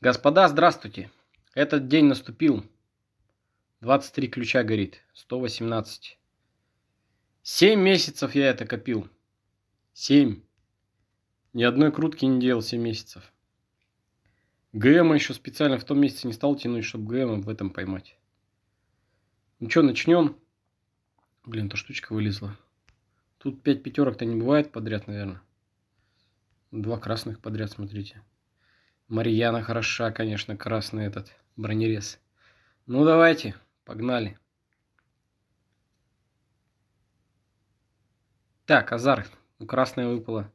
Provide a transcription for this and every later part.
Господа, здравствуйте. Этот день наступил. 23 ключа горит. 118. Семь месяцев я это копил. Семь. Ни одной крутки не делал 7 месяцев. ГМ еще специально в том месяце не стал тянуть, чтобы ГМ в этом поймать. Ну что, начнем? Блин, эта штучка вылезла. Тут 5 пятерок-то не бывает подряд, наверное. Два красных подряд, смотрите. Марьяна хороша, конечно, красный этот бронерез. Ну давайте, погнали. Так, Азар, ну красной выпало.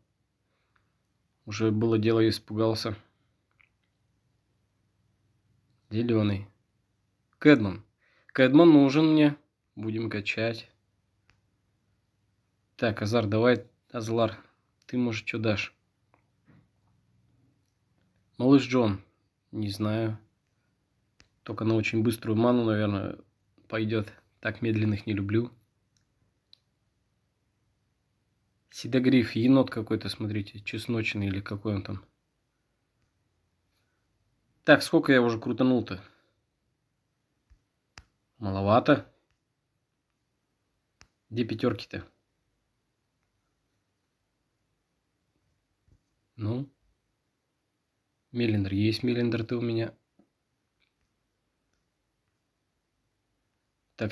Уже было дело и испугался. Зеленый. Кэдман. Кэдман нужен мне. Будем качать. Так, Азар, давай, Азлар, ты, может, что дашь? Малыш Джон. Не знаю. Только на очень быструю ману, наверное, пойдет. Так медленных не люблю. Седогриф, енот какой-то, смотрите, чесночный или какой он там. Так, сколько я уже крутанул-то? Маловато. Где пятерки-то? Ну, Мелиндер, Есть Мелиндер, ты у меня. Так,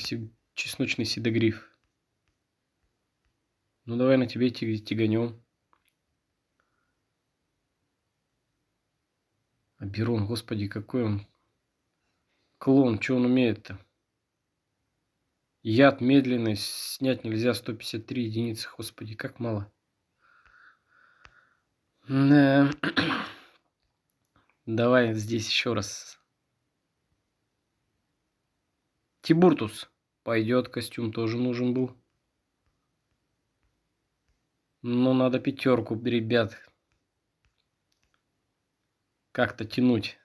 чесночный седогриф. Ну давай на тебе тяганем. Аберон, господи, какой он клон, что он умеет-то? Яд медленный, снять нельзя 153 единицы, господи, как мало. Да. Давай здесь еще раз. Тибуртус. Пойдет, костюм тоже нужен был. Но ну, надо пятерку, ребят. Как-то тянуть.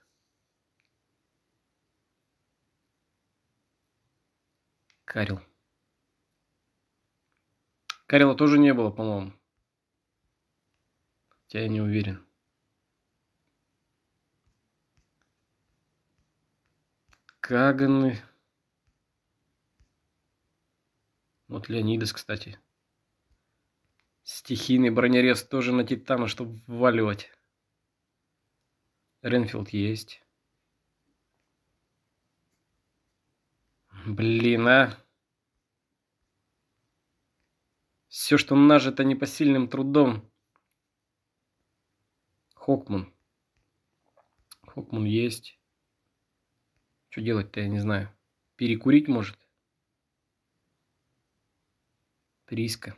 Карил. Карила тоже не было, по-моему. Хотя Я не уверен. Каганы. Вот Леонидас, кстати. Стихийный бронерез тоже на Титана, чтобы вваливать. Ренфилд есть. Блин, а. Все, что нажито посильным трудом. Хокман. Хокман есть. Что делать-то, я не знаю. Перекурить может? Приска.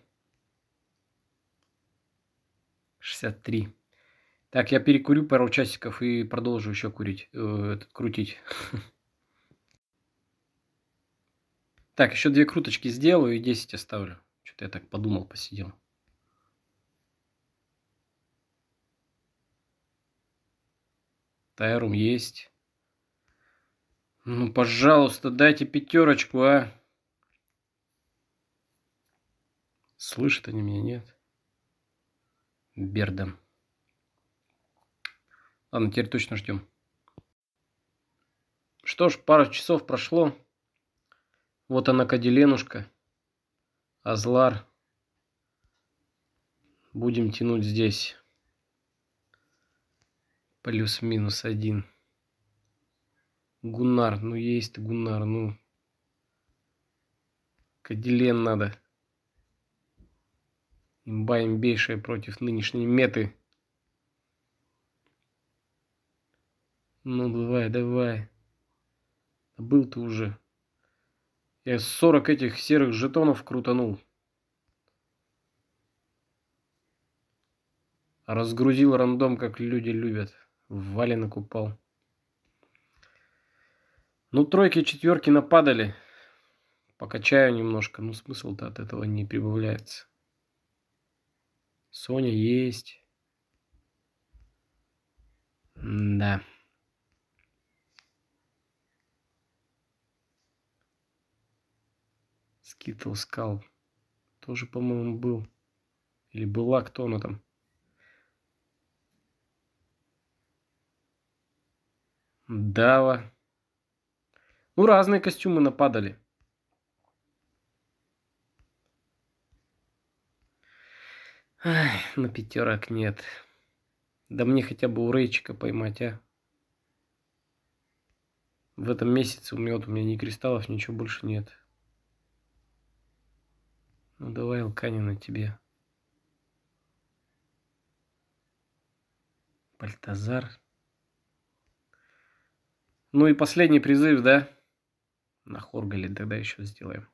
63. Так, я перекурю пару часиков и продолжу еще курить, э, крутить. Так, еще две круточки сделаю и 10 оставлю. Что-то я так подумал, посидел. Тайрум есть. Ну, пожалуйста, дайте пятерочку, а. Слышат они меня, нет? Бердом. Ладно, теперь точно ждем. Что ж, пару часов прошло. Вот она, Кадиленушка. Азлар. Будем тянуть здесь. Плюс-минус один. Гуннар, ну есть ты Гуннар, ну. Кадилен надо. Имба имбейшая против нынешней меты. Ну давай, давай. А Был ты уже. Я 40 этих серых жетонов крутанул. Разгрузил рандом, как люди любят. В валенок упал. Ну, тройки четверки нападали. Покачаю немножко, но смысл-то от этого не прибавляется. Соня есть. да. Скитл Скал. Тоже, по-моему, был. Или была кто она там. Дава. Ну, разные костюмы нападали. Ай, на пятерок нет. Да мне хотя бы у Рейчика поймать, а. В этом месяце у меня, вот, у меня ни кристаллов, ничего больше нет. Ну давай, Алканина, тебе. Бальтазар. Ну и последний призыв, да? на Хоргале тогда еще сделаем.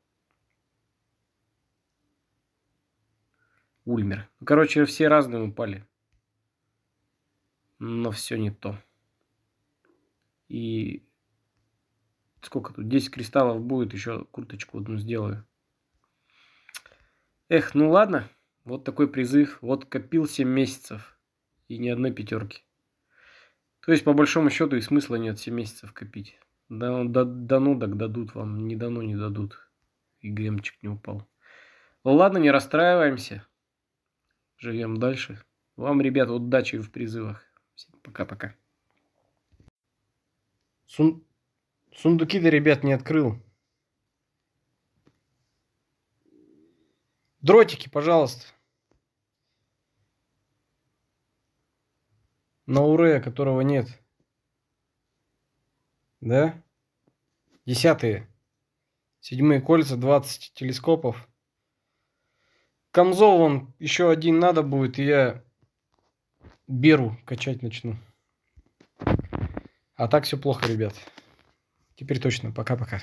Ульмер. Ну, короче, все разные упали. Но все не то. И сколько тут? 10 кристаллов будет, еще курточку одну сделаю. Эх, ну ладно. Вот такой призыв. Вот копил 7 месяцев. И ни одной пятерки. То есть, по большому счету, и смысла нет 7 месяцев копить. Да, да, дано, ну так дадут вам. Не дано, ну, не дадут. И гремчик не упал. Ну ладно, не расстраиваемся. Живем дальше. Вам, ребят, удачи в призывах. Пока-пока. Сун... Сундуки-то, ребят, не открыл. Дротики, пожалуйста. На уре, которого нет да? Десятые. Седьмые кольца, 20 телескопов. Камзол он еще один надо будет, и я беру качать начну. А так все плохо, ребят. Теперь точно. Пока-пока.